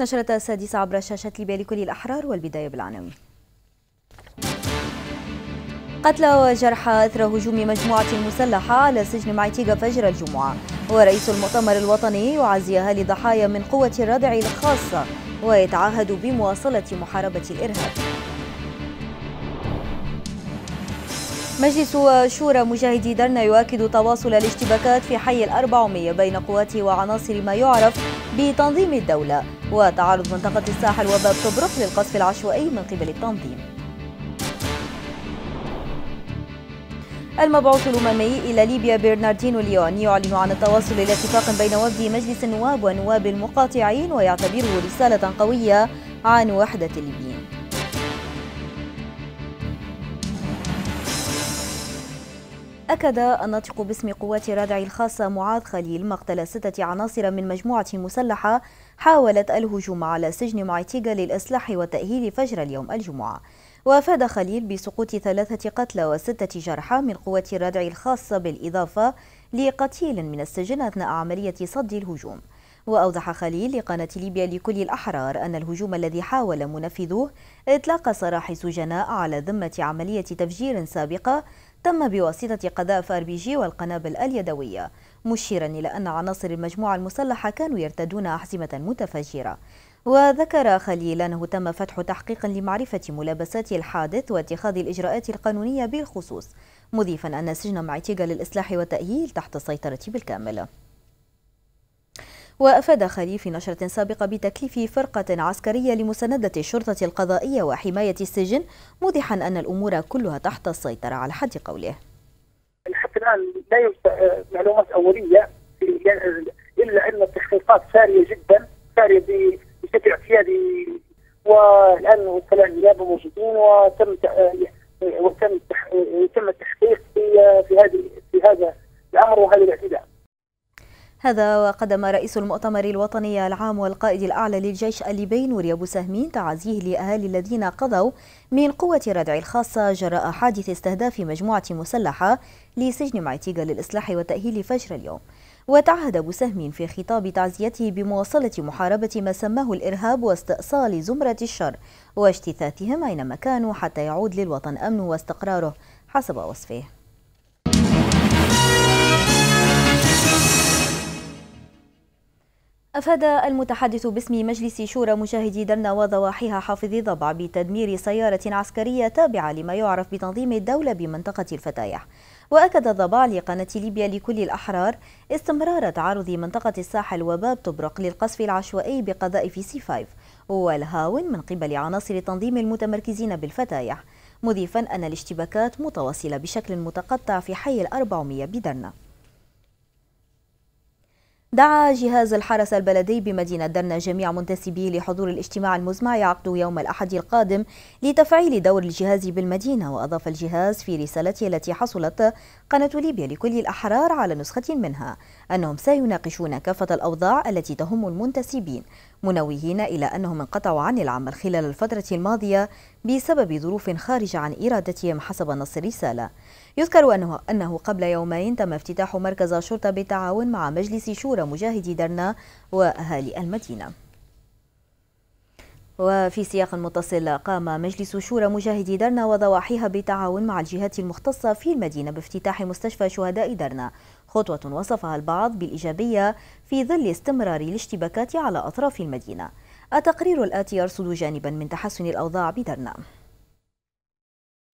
نشرة السادسة عبر شاشات ليبيا لكل الأحرار والبداية بالعناوين قتلى وجرحى أثر هجوم مجموعة مسلحة على سجن معيتيغا فجر الجمعة ورئيس المؤتمر الوطني يعزي أهالي ضحايا من قوة الردع الخاصة ويتعهد بمواصلة محاربة الإرهاب مجلس شورى مجاهدي درنا يؤكد تواصل الاشتباكات في حي الأربعمية بين قواته وعناصر ما يعرف بتنظيم الدولة وتعرض منطقة الساحل وباب طبرق للقصف العشوائي من قبل التنظيم المبعوث الأممي إلى ليبيا برناردينو ليون يعلن عن التواصل إلى اتفاق بين وفد مجلس النواب ونواب المقاطعين ويعتبره رسالة قوية عن وحدة الليبيين أكد الناطق باسم قوات رادع الخاصة معاذ خليل مقتل ستة عناصر من مجموعة مسلحة حاولت الهجوم على سجن معيتيغا للإصلاح والتأهيل فجر اليوم الجمعة وأفاد خليل بسقوط ثلاثة قتلى وستة جرحى من قوات الردع الخاصة بالإضافة لقتيل من السجن أثناء عملية صد الهجوم وأوضح خليل لقناة ليبيا لكل الأحرار أن الهجوم الذي حاول منفذوه إطلاق سراح سجناء على ذمة عملية تفجير سابقة تم بواسطة قذائف ار بي جي والقنابل اليدوية مشيرا إلى أن عناصر المجموعة المسلحة كانوا يرتدون أحزمة متفجرة وذكر خليل أنه تم فتح تحقيق لمعرفة ملابسات الحادث واتخاذ الإجراءات القانونية بالخصوص مضيفا أن سجن معتيقا للإصلاح والتأهيل تحت السيطرة بالكامل وأفاد خليل في نشرة سابقة بتكليف فرقة عسكرية لمساندة الشرطة القضائية وحماية السجن موضحا أن الأمور كلها تحت السيطرة على حد قوله حتى الآن لا يوجد معلومات أولية إلا أن التحقيقات سارية جدا سارية بشكل اعتيادي والآن وكلاء النيابة موجودين وتم هذا وقدم رئيس المؤتمر الوطني العام والقائد الأعلى للجيش الليبي نوري أبو سهمين تعزيه لأهالي الذين قضوا من قوة ردع الخاصة جراء حادث استهداف مجموعة مسلحة لسجن معتيقة للإصلاح والتأهيل فجر اليوم وتعهد أبو سهمين في خطاب تعزيته بمواصلة محاربة ما سماه الإرهاب واستئصال زمرة الشر واجتثاثهم أينما كانوا حتى يعود للوطن أمنه واستقراره حسب وصفه أفاد المتحدث باسم مجلس شورى مشاهدي درنا وضواحيها حافظ ضبع بتدمير سيارة عسكرية تابعة لما يعرف بتنظيم الدولة بمنطقة الفتايح وأكد ضبع لقناة ليبيا لكل الأحرار استمرار تعرض منطقة الساحل وباب طبرق للقصف العشوائي بقذائف سي 5 والهاون من قبل عناصر التنظيم المتمركزين بالفتايح مضيفا أن الاشتباكات متواصلة بشكل متقطع في حي الأربعمية بدرنا دعا جهاز الحرس البلدي بمدينة درنا جميع منتسبيه لحضور الاجتماع المزمع يعقد يوم الأحد القادم لتفعيل دور الجهاز بالمدينة وأضاف الجهاز في رسالته التي حصلت قناة ليبيا لكل الأحرار على نسخة منها أنهم سيناقشون كافة الأوضاع التي تهم المنتسبين منوهين إلى أنهم انقطعوا عن العمل خلال الفترة الماضية بسبب ظروف خارجة عن إرادتهم حسب نص الرسالة يذكر أنه, أنه قبل يومين تم افتتاح مركز شرطة بالتعاون مع مجلس شورى مجاهدي درنا وأهالي المدينة وفي سياق متصل قام مجلس شورى مجاهدي درنا وضواحيها بالتعاون مع الجهات المختصة في المدينة بافتتاح مستشفى شهداء درنا خطوة وصفها البعض بالإيجابية في ظل استمرار الاشتباكات على أطراف المدينة التقرير الآتي يرصد جانبا من تحسن الأوضاع بدرنا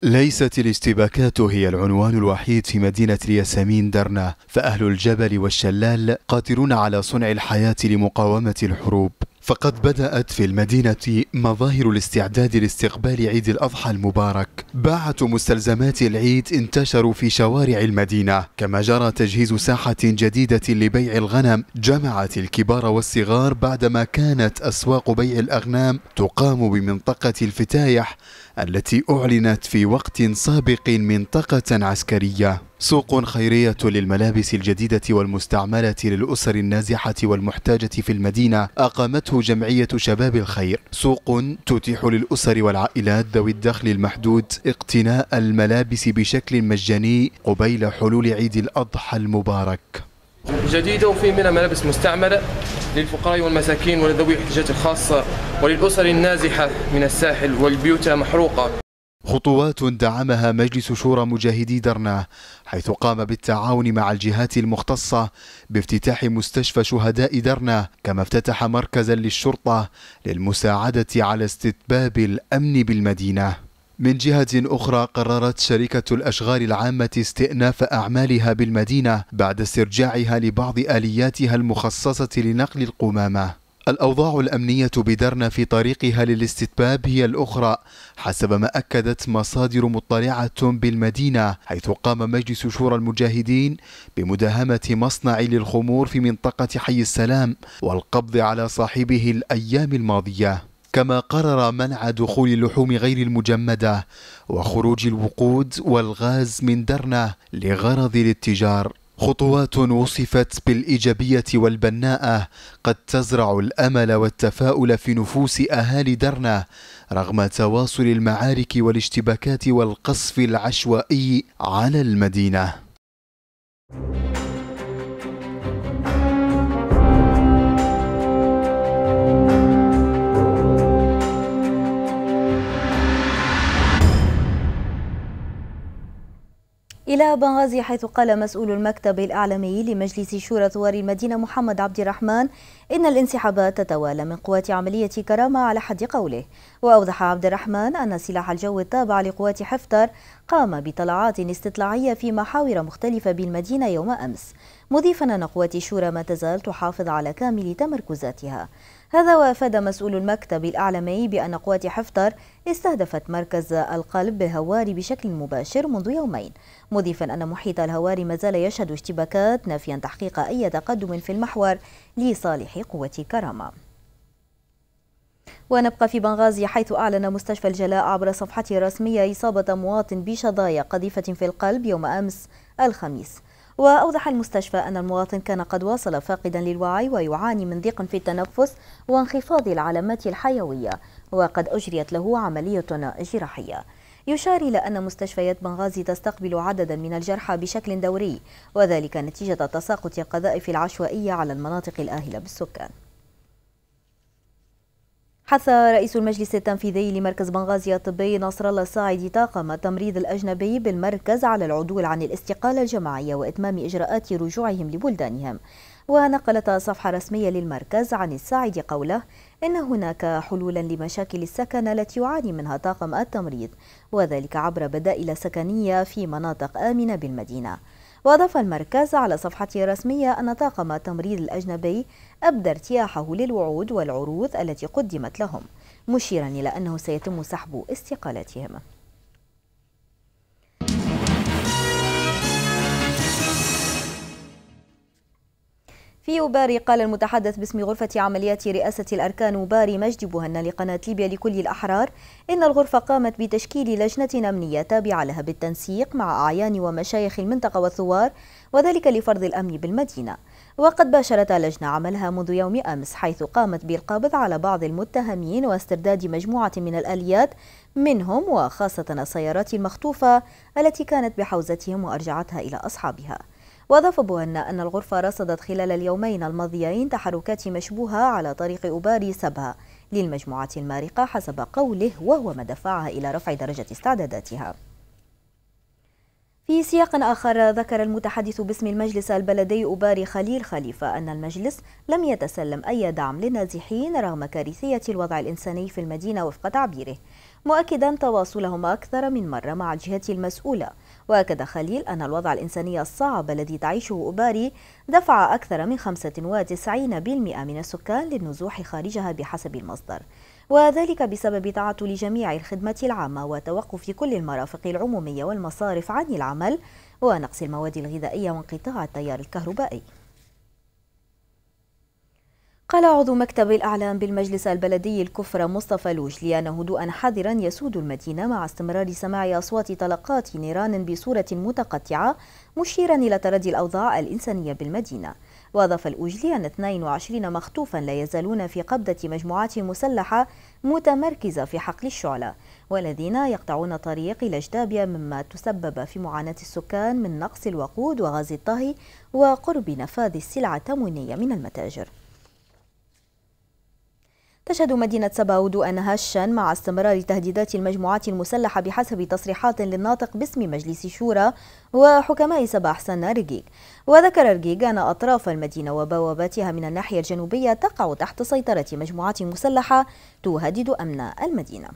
ليست الاشتباكات هي العنوان الوحيد في مدينة الياسمين درنا فأهل الجبل والشلال قادرون على صنع الحياة لمقاومة الحروب فقد بدأت في المدينة مظاهر الاستعداد لاستقبال عيد الأضحى المبارك باعة مستلزمات العيد انتشروا في شوارع المدينة كما جرى تجهيز ساحة جديدة لبيع الغنم جمعت الكبار والصغار بعدما كانت أسواق بيع الأغنام تقام بمنطقة الفتايح التي أعلنت في وقت سابق منطقة عسكرية سوق خيرية للملابس الجديدة والمستعملة للأسر النازحة والمحتاجة في المدينة أقامته جمعية شباب الخير سوق تتيح للأسر والعائلات ذوي الدخل المحدود اقتناء الملابس بشكل مجاني قبيل حلول عيد الأضحى المبارك جديدة وفيه منها ملابس مستعملة للفقراء والمساكين ولذوي الاحتياجات الخاصة وللأسر النازحة من الساحل والبيوت محروقة خطوات دعمها مجلس شورى مجاهدي درنا حيث قام بالتعاون مع الجهات المختصة بافتتاح مستشفى شهداء درنا كما افتتح مركزا للشرطة للمساعدة على استتباب الأمن بالمدينة من جهة أخرى قررت شركة الأشغال العامة استئناف أعمالها بالمدينة بعد استرجاعها لبعض آلياتها المخصصة لنقل القمامة الأوضاع الأمنية بدرنا في طريقها للاستتباب هي الأخرى حسب ما أكدت مصادر مطلعة بالمدينة حيث قام مجلس شورى المجاهدين بمداهمة مصنع للخمور في منطقة حي السلام والقبض على صاحبه الأيام الماضية كما قرر منع دخول اللحوم غير المجمدة وخروج الوقود والغاز من درنة لغرض الاتجار خطوات وصفت بالإيجابية والبناءة قد تزرع الأمل والتفاؤل في نفوس أهالي درنة رغم تواصل المعارك والاشتباكات والقصف العشوائي على المدينة إلى بنغازي حيث قال مسؤول المكتب الإعلامي لمجلس شورى ثوار المدينة محمد عبد الرحمن إن الانسحابات تتوالى من قوات عملية كرامة على حد قوله وأوضح عبد الرحمن أن سلاح الجو التابع لقوات حفتر قام بطلعات استطلاعية في محاور مختلفة بالمدينة يوم أمس مضيفا أن قوات الشورى ما تزال تحافظ على كامل تمركزاتها هذا وافاد مسؤول المكتب الاعلامي بأن قوات حفتر استهدفت مركز القلب بهواري بشكل مباشر منذ يومين مضيفا أن محيط الهواري ما زال يشهد اشتباكات نافيا تحقيق أي تقدم في المحور لصالح قوة كرامة ونبقى في بنغازي حيث أعلن مستشفى الجلاء عبر صفحته الرسمية إصابة مواطن بشظايا قذيفة في القلب يوم أمس الخميس وأوضح المستشفى أن المواطن كان قد واصل فاقدا للوعي ويعاني من ضيق في التنفس وانخفاض العلامات الحيوية وقد أجريت له عملية جراحية يشار إلى أن مستشفيات بنغازي تستقبل عددا من الجرحى بشكل دوري وذلك نتيجة تساقط قذائف العشوائية على المناطق الآهلة بالسكان حث رئيس المجلس التنفيذي لمركز بنغازي الطبي نصر الله الساعدي طاقم التمريض الأجنبي بالمركز على العدول عن الاستقالة الجماعية وإتمام إجراءات رجوعهم لبلدانهم ونقلت صفحة رسمية للمركز عن الساعدي قوله إن هناك حلولا لمشاكل السكن التي يعاني منها طاقم التمريض وذلك عبر بدائل سكنية في مناطق آمنة بالمدينة وأضاف المركز على صفحته الرسمية أن طاقم التمريض الأجنبي أبدى ارتياحه للوعود والعروض التي قدمت لهم مشيرا إلى أنه سيتم سحب استقالاتهم في وباري قال المتحدث باسم غرفة عمليات رئاسة الأركان باري مجدي بوهنا لقناة ليبيا لكل الأحرار إن الغرفة قامت بتشكيل لجنة أمنية تابعة لها بالتنسيق مع أعيان ومشايخ المنطقة والثوار وذلك لفرض الأمن بالمدينة وقد باشرت لجنة عملها منذ يوم أمس حيث قامت بالقبض على بعض المتهمين واسترداد مجموعة من الآليات منهم وخاصة السيارات المخطوفة التي كانت بحوزتهم وأرجعتها إلى أصحابها وأضاف بوهنا أن الغرفة رصدت خلال اليومين الماضيين تحركات مشبوهة على طريق أباري سبها للمجموعات المارقة حسب قوله وهو ما دفعها إلى رفع درجة استعداداتها في سياق آخر ذكر المتحدث باسم المجلس البلدي أباري خليل خليفة أن المجلس لم يتسلم أي دعم للنازحين رغم كارثية الوضع الإنساني في المدينة وفق تعبيره مؤكدا تواصلهم أكثر من مرة مع الجهات المسؤولة واكد خليل ان الوضع الانساني الصعب الذي تعيشه أباري دفع اكثر من 95% من السكان للنزوح خارجها بحسب المصدر وذلك بسبب تعطل جميع الخدمة العامة وتوقف كل المرافق العمومية والمصارف عن العمل ونقص المواد الغذائية وانقطاع التيار الكهربائي قال عضو مكتب الأعلام بالمجلس البلدي الكفر مصطفى لوجلي أن هدوءا حذرا يسود المدينة مع استمرار سماع أصوات طلقات نيران بصورة متقطعة مشيرا إلى تردي الأوضاع الإنسانية بالمدينة وأضاف الأجلي أن 22 مخطوفا لا يزالون في قبضة مجموعات مسلحة متمركزة في حقل الشعلة والذين يقطعون طريق إلى جدابيا مما تسبب في معاناة السكان من نقص الوقود وغاز الطهي وقرب نفاذ السلع التموينية من المتاجر تشهد مدينة سبا هدوءا هشا مع استمرار تهديدات المجموعات المسلحة بحسب تصريحات للناطق باسم مجلس شورى وحكماء سبا حسن رقيق وذكر رقيق أن أطراف المدينة وبواباتها من الناحية الجنوبية تقع تحت سيطرة مجموعات مسلحة تهدد أمن المدينة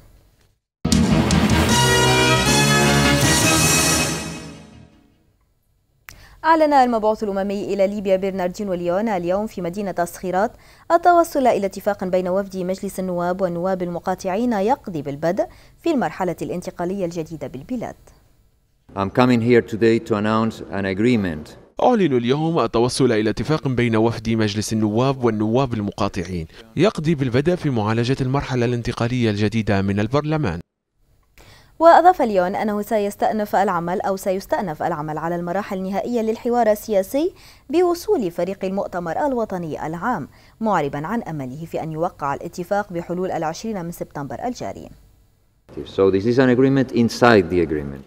أعلن المبعوث الأممي إلى ليبيا برناردينو ليون اليوم في مدينة الصخيرات التوصل إلى اتفاق بين وفد مجلس النواب والنواب المقاطعين يقضي بالبدء في المرحلة الانتقالية الجديدة بالبلاد. I'm coming here today to announce an agreement أعلن اليوم التوصل إلى اتفاق بين وفد مجلس النواب والنواب المقاطعين يقضي بالبدء في معالجة المرحلة الانتقالية الجديدة من البرلمان وأضاف ليون أنه سيستأنف العمل أو سيستأنف العمل على المراحل النهائية للحوار السياسي بوصول فريق المؤتمر الوطني العام معربا عن أمله في أن يوقع الاتفاق بحلول العشرين من سبتمبر الجاري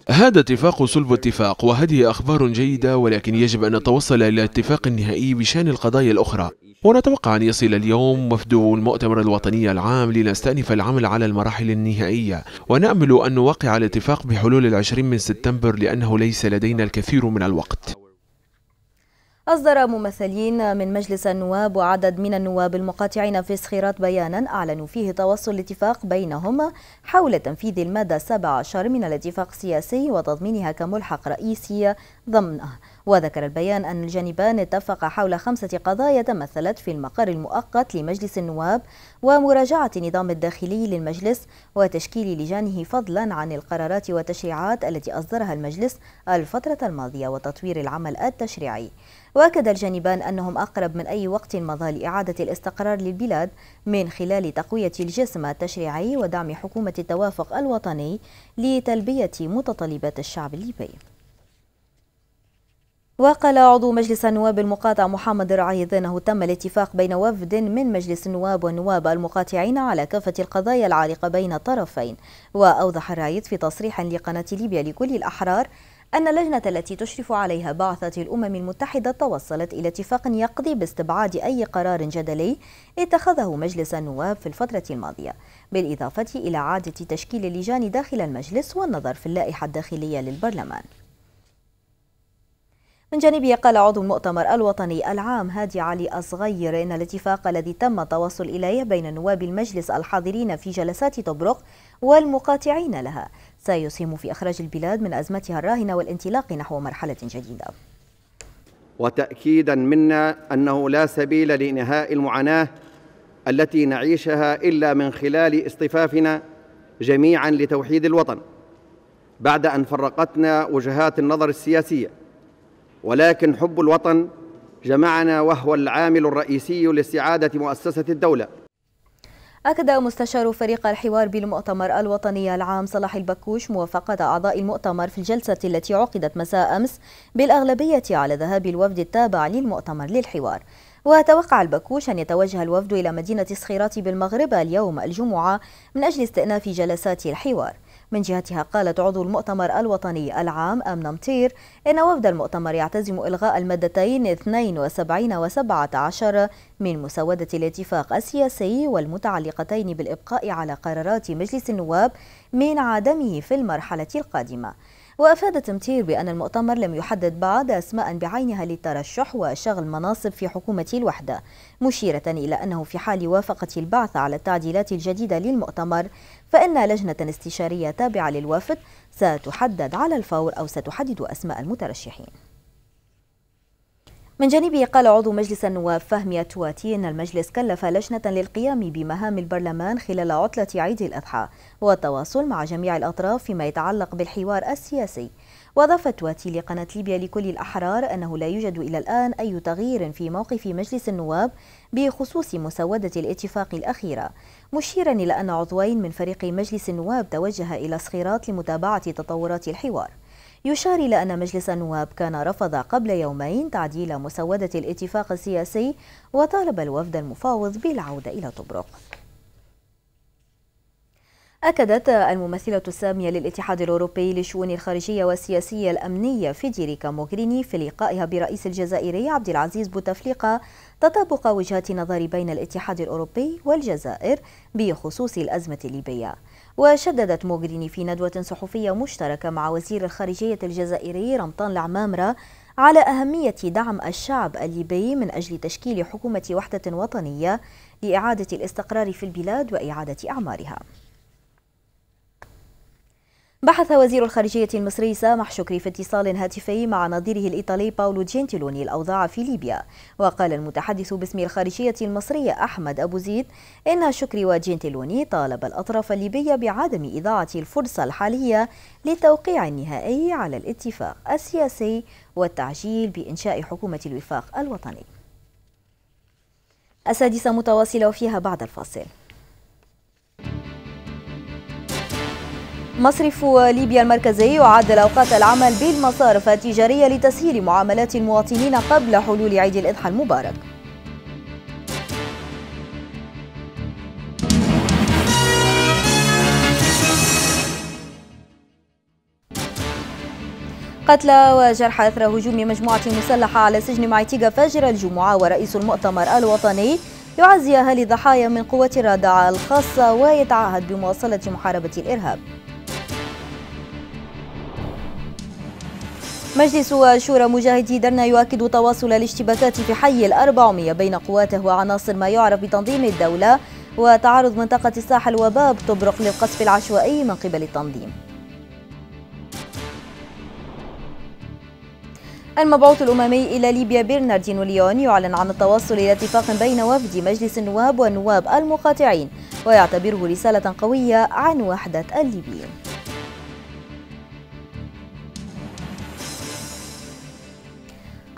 هذا اتفاق صلب اتفاق وهذه أخبار جيدة ولكن يجب أن نتوصل إلى اتفاق نهائي بشأن القضايا الأخرى ونتوقع أن يصل اليوم وفد المؤتمر الوطني العام لنستأنف العمل على المراحل النهائية ونأمل أن نوقع الاتفاق بحلول العشرين من سبتمبر لأنه ليس لدينا الكثير من الوقت أصدر ممثلين من مجلس النواب وعدد من النواب المقاطعين في صخيرات بيانا أعلنوا فيه توصل الاتفاق بينهم حول تنفيذ المادة 17 من الاتفاق السياسي وتضمينها كملحق رئيسي ضمنه وذكر البيان أن الجانبان اتفقا حول خمسة قضايا تمثلت في المقر المؤقت لمجلس النواب ومراجعة نظام الداخلي للمجلس وتشكيل لجانه فضلا عن القرارات والتشريعات التي أصدرها المجلس الفترة الماضية وتطوير العمل التشريعي واكد الجانبان انهم اقرب من اي وقت مضى لاعاده الاستقرار للبلاد من خلال تقويه الجسم التشريعي ودعم حكومه التوافق الوطني لتلبيه متطلبات الشعب الليبي وقال عضو مجلس النواب المقاطع محمد الرعيد أنه تم الاتفاق بين وفد من مجلس النواب والنواب المقاطعين على كافة القضايا العالقة بين الطرفين وأوضح الرعيد في تصريح لقناة ليبيا لكل الأحرار أن اللجنة التي تشرف عليها بعثة الأمم المتحدة توصلت إلى اتفاق يقضي باستبعاد أي قرار جدلي اتخذه مجلس النواب في الفترة الماضية بالإضافة إلى إعادة تشكيل اللجان داخل المجلس والنظر في اللائحة الداخلية للبرلمان من جانبه قال عضو المؤتمر الوطني العام هادي علي الصغير إن الاتفاق الذي تم التوصل إليه بين نواب المجلس الحاضرين في جلسات طبرق والمقاطعين لها سيسهم في إخراج البلاد من أزمتها الراهنة والانطلاق نحو مرحلة جديدة وتأكيدا منا أنه لا سبيل لإنهاء المعاناة التي نعيشها إلا من خلال اصطفافنا جميعا لتوحيد الوطن بعد أن فرقتنا وجهات النظر السياسية ولكن حب الوطن جمعنا وهو العامل الرئيسي لاستعادة مؤسسة الدولة أكد مستشار فريق الحوار بالمؤتمر الوطني العام صلاح البكوش موافقة أعضاء المؤتمر في الجلسة التي عقدت مساء أمس بالأغلبية على ذهاب الوفد التابع للمؤتمر للحوار وتوقع البكوش أن يتوجه الوفد إلى مدينة صخيرات بالمغرب اليوم الجمعة من أجل استئناف جلسات الحوار من جهتها قالت عضو المؤتمر الوطني العام أمنا مطير إن وفد المؤتمر يعتزم إلغاء المادتين 72 و17 من مسودة الاتفاق السياسي والمتعلقتين بالإبقاء على قرارات مجلس النواب من عدمه في المرحلة القادمة وأفاد تمتير بأن المؤتمر لم يحدد بعد أسماء بعينها للترشح وشغل مناصب في حكومة الوحدة مشيرة إلى أنه في حال وافقة البعث على التعديلات الجديدة للمؤتمر فإن لجنة استشارية تابعة للوافد ستحدد على الفور أو ستحدد أسماء المترشحين من جانبه قال عضو مجلس النواب فهمي التواتي أن المجلس كلف لجنة للقيام بمهام البرلمان خلال عطلة عيد الأضحى والتواصل مع جميع الأطراف فيما يتعلق بالحوار السياسي وأضاف التواتي لقناة ليبيا لكل الأحرار أنه لا يوجد إلى الآن أي تغيير في موقف مجلس النواب بخصوص مسودة الاتفاق الأخيرة مشيرا إلى أن عضوين من فريق مجلس النواب توجه إلى صخيرات لمتابعة تطورات الحوار يشار إلى أن مجلس النواب كان رفض قبل يومين تعديل مسودة الاتفاق السياسي وطالب الوفد المفاوض بالعودة إلى طبرق أكدت الممثلة السامية للاتحاد الأوروبي للشؤون الخارجية والسياسية الأمنية فيديريكا موغريني في لقائها برئيس الجزائري عبد العزيز بوتفليقة تطابق وجهات نظر بين الاتحاد الأوروبي والجزائر بخصوص الأزمة الليبية وشددت موغريني في ندوة صحفية مشتركة مع وزير الخارجية الجزائري رمضان العمامرة على أهمية دعم الشعب الليبي من أجل تشكيل حكومة وحدة وطنية لإعادة الاستقرار في البلاد وإعادة أعمارها بحث وزير الخارجية المصري سامح شكري في اتصال هاتفي مع نظيره الإيطالي باولو جينتيلوني الأوضاع في ليبيا وقال المتحدث باسم الخارجية المصرية أحمد أبو زيد إن شكري وجينتيلوني طالب الأطراف الليبية بعدم إضاعة الفرصة الحالية للتوقيع النهائي على الاتفاق السياسي والتعجيل بإنشاء حكومة الوفاق الوطني السادسة متواصلة وفيها بعد الفاصل مصرف ليبيا المركزي يعدل أوقات العمل بالمصارف التجارية لتسهيل معاملات المواطنين قبل حلول عيد الأضحى المبارك قتلى وجرحى أثر هجوم مجموعة مسلحة على سجن معيتيغا فجر الجمعة ورئيس المؤتمر الوطني يعزي أهالي ضحايا من قوات الرادعة الخاصة ويتعهد بمواصلة محاربة الإرهاب مجلس شورى مجاهدي درنا يؤكد تواصل الاشتباكات في حي الأربعمية بين قواته وعناصر ما يعرف بتنظيم الدولة وتعرض منطقة الساحل وباب تبرق للقصف العشوائي من قبل التنظيم المبعوث الأممي إلى ليبيا برناردينو ليون يعلن عن التوصل إلى اتفاق بين وفد مجلس النواب والنواب المقاطعين ويعتبره رسالة قوية عن وحدة الليبيين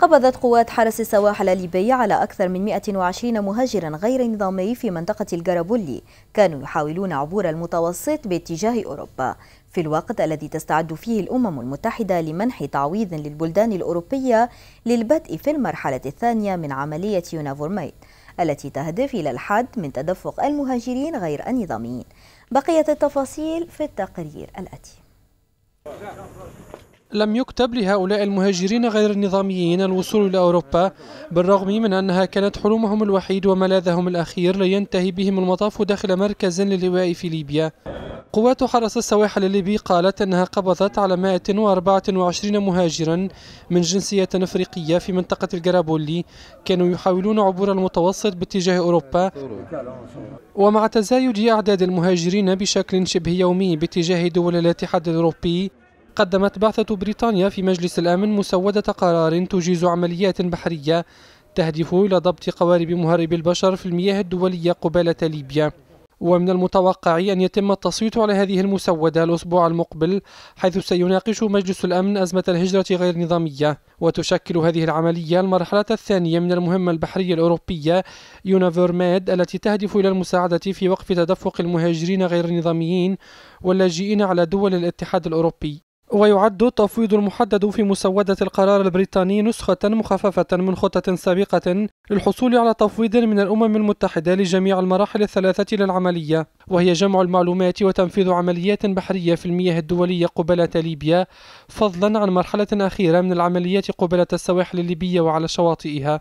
قبضت قوات حرس السواحل الليبي على أكثر من 120 مهاجرا غير نظامي في منطقة الجرابولي كانوا يحاولون عبور المتوسط باتجاه أوروبا في الوقت الذي تستعد فيه الأمم المتحدة لمنح تعويض للبلدان الأوروبية للبدء في المرحلة الثانية من عملية يونافورميت التي تهدف إلى الحد من تدفق المهاجرين غير النظاميين بقية التفاصيل في التقرير الآتي لم يكتب لهؤلاء المهاجرين غير النظاميين الوصول إلى أوروبا بالرغم من أنها كانت حلمهم الوحيد وملاذهم الأخير لينتهي بهم المطاف داخل مركز للواء في ليبيا قوات حرس السواحل الليبي قالت أنها قبضت على 124 مهاجرا من جنسية أفريقية في منطقة الجرابولي كانوا يحاولون عبور المتوسط باتجاه أوروبا ومع تزايد أعداد المهاجرين بشكل شبه يومي باتجاه دول الاتحاد الأوروبي قدمت بعثة بريطانيا في مجلس الأمن مسودة قرار تجيز عمليات بحرية تهدف إلى ضبط قوارب مهرب البشر في المياه الدولية قبالة ليبيا ومن المتوقع أن يتم التصويت على هذه المسودة الأسبوع المقبل حيث سيناقش مجلس الأمن أزمة الهجرة غير نظامية وتشكل هذه العملية المرحلة الثانية من المهمة البحرية الأوروبية ميد التي تهدف إلى المساعدة في وقف تدفق المهاجرين غير النظاميين واللاجئين على دول الاتحاد الأوروبي ويعد التفويض المحدد في مسودة القرار البريطاني نسخة مخففة من خطة سابقة للحصول على تفويض من الأمم المتحدة لجميع المراحل الثلاثة للعملية وهي جمع المعلومات وتنفيذ عمليات بحرية في المياه الدولية قبالة ليبيا فضلا عن مرحلة أخيرة من العمليات قبالة السواحل الليبية وعلى شواطئها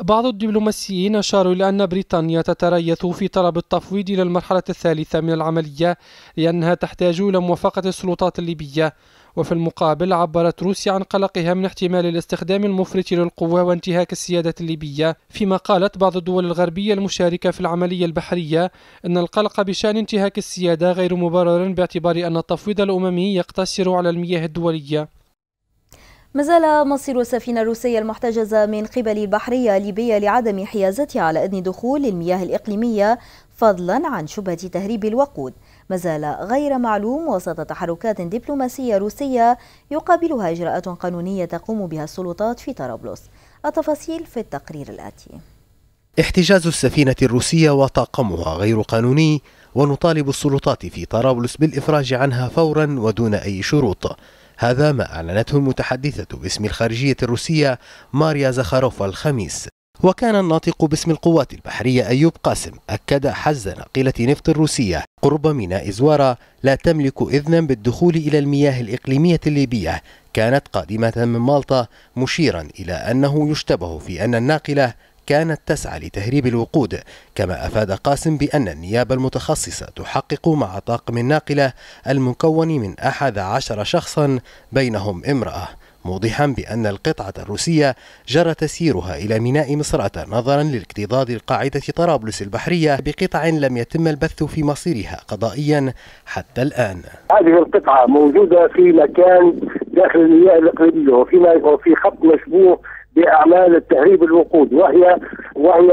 بعض الدبلوماسيين أشاروا إلى أن بريطانيا تتريث في طلب التفويض إلى المرحلة الثالثة من العملية لأنها تحتاج إلى موافقة السلطات الليبية وفي المقابل عبرت روسيا عن قلقها من احتمال الاستخدام المفرط للقوة وانتهاك السيادة الليبية فيما قالت بعض الدول الغربية المشاركة في العملية البحرية أن القلق بشأن انتهاك السيادة غير مبرر باعتبار أن التفويض الأممي يقتصر على المياه الدولية ما زال مصير السفينة الروسية المحتجزة من قبل البحرية الليبية لعدم حيازتها على إذن دخول المياه الإقليمية فضلا عن شبهة تهريب الوقود ما زال غير معلوم وسط تحركات دبلوماسية روسية يقابلها إجراءات قانونية تقوم بها السلطات في طرابلس التفاصيل في التقرير الآتي احتجاز السفينة الروسية وطاقمها غير قانوني ونطالب السلطات في طرابلس بالإفراج عنها فورا ودون أي شروط هذا ما أعلنته المتحدثة باسم الخارجية الروسية ماريا زخاروفا الخميس وكان الناطق باسم القوات البحرية أيوب قاسم أكد حز ناقلة نفط الروسية قرب ميناء زوارا لا تملك إذنا بالدخول إلى المياه الإقليمية الليبية كانت قادمة من مالطا مشيرا إلى أنه يشتبه في أن الناقلة كانت تسعى لتهريب الوقود كما أفاد قاسم بأن النيابة المتخصصة تحقق مع طاقم الناقلة المكون من أحد عشر شخصا بينهم امرأة موضحا بأن القطعة الروسية جرى تسييرها إلى ميناء مصراتة نظرا لاكتظاظ القاعدة طرابلس البحرية بقطع لم يتم البث في مصيرها قضائيا حتى الآن هذه القطعة موجودة في مكان داخل المياه الإقليمية وفي, وفي خط مشبوه باعمال التهريب الوقود وهي وهي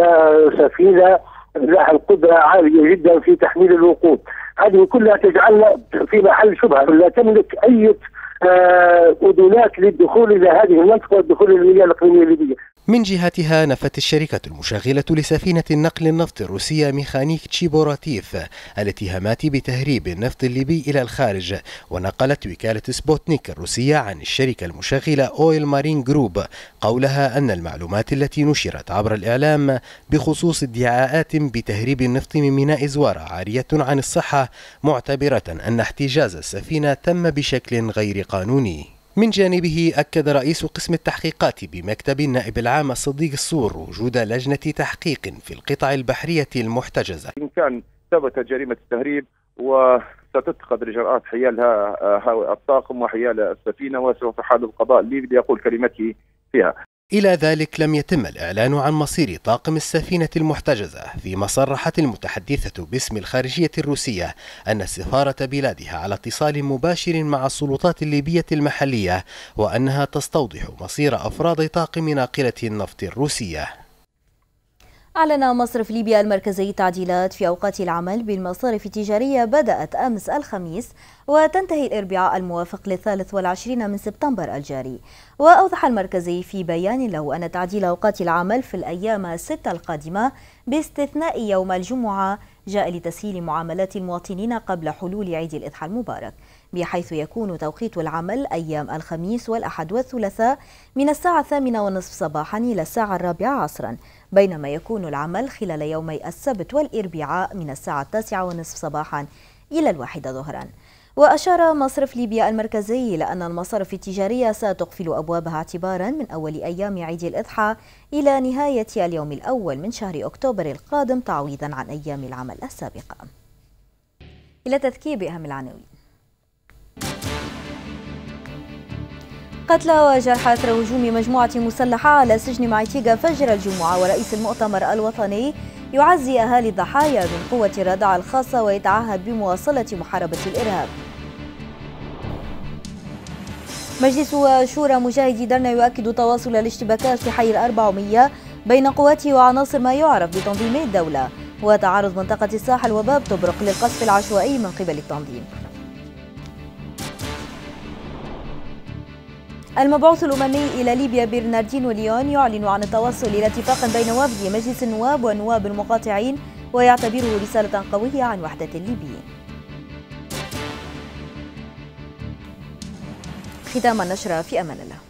سفينه لها القدره عاليه جدا في تحميل الوقود هذه كلها تجعلنا في محل شبهه لا تملك اي آه، اذونات للدخول الى هذه المنطقه والدخول المياه الاقليميه الليبيه من جهتها نفت الشركة المشغلة لسفينة النقل النفط الروسية ميخانيك تشيبوراتيف الاتهامات بتهريب النفط الليبي إلى الخارج ونقلت وكالة سبوتنيك الروسية عن الشركة المشغلة أويل مارين جروب قولها أن المعلومات التي نشرت عبر الإعلام بخصوص ادعاءات بتهريب النفط من ميناء زوارة عارية عن الصحة معتبرة أن احتجاز السفينة تم بشكل غير قانوني من جانبه أكد رئيس قسم التحقيقات بمكتب النائب العام الصديق الصور وجود لجنة تحقيق في القطع البحرية المحتجزة إن كان ثبت جريمة التهريب وستتخذ الإجراءات حيالها الطاقم وحيال السفينة وسوف حال القضاء ليقول كلمته فيها إلى ذلك لم يتم الإعلان عن مصير طاقم السفينة المحتجزة فيما صرحت المتحدثة باسم الخارجية الروسية أن سفارة بلادها على اتصال مباشر مع السلطات الليبية المحلية وأنها تستوضح مصير أفراد طاقم ناقلة النفط الروسية أعلن مصرف ليبيا المركزي تعديلات في أوقات العمل بالمصارف التجارية بدأت أمس الخميس وتنتهي الأربعاء الموافق للثالث والعشرين من سبتمبر الجاري وأوضح المركزي في بيان له أن تعديل أوقات العمل في الأيام الستة القادمة باستثناء يوم الجمعة جاء لتسهيل معاملات المواطنين قبل حلول عيد الإضحى المبارك بحيث يكون توقيت العمل أيام الخميس والأحد والثلاثاء من الساعة الثامنة ونصف صباحا إلى الساعة الرابعة عصرا بينما يكون العمل خلال يومي السبت والإربعاء من الساعة التاسعة ونصف صباحا إلى الواحدة ظهرا وأشار مصرف ليبيا المركزي إلى أن المصارف التجارية ستقفل أبوابها اعتبارا من أول أيام عيد الأضحى إلى نهاية اليوم الأول من شهر أكتوبر القادم تعويضا عن أيام العمل السابقة إلى تذكير بأهم العناوين قتلى وجرحى اثر هجوم مجموعه مسلحه على سجن معيتيغا فجر الجمعه ورئيس المؤتمر الوطني يعزي اهالي الضحايا من قوه الردع الخاصه ويتعهد بمواصله محاربه الارهاب مجلس شورى مجاهدي درنا يؤكد تواصل الاشتباكات في حي الأربعمية بين قواته وعناصر ما يعرف بتنظيم الدولة وتعرض منطقة الساحل وباب تبرق للقصف العشوائي من قبل التنظيم المبعوث الأممي إلى ليبيا برناردينو ليون يعلن عن التوصل إلى اتفاق بين وفد مجلس النواب والنواب المقاطعين ويعتبره رسالة قوية عن وحدة الليبيين ختام النشرة في أمان الله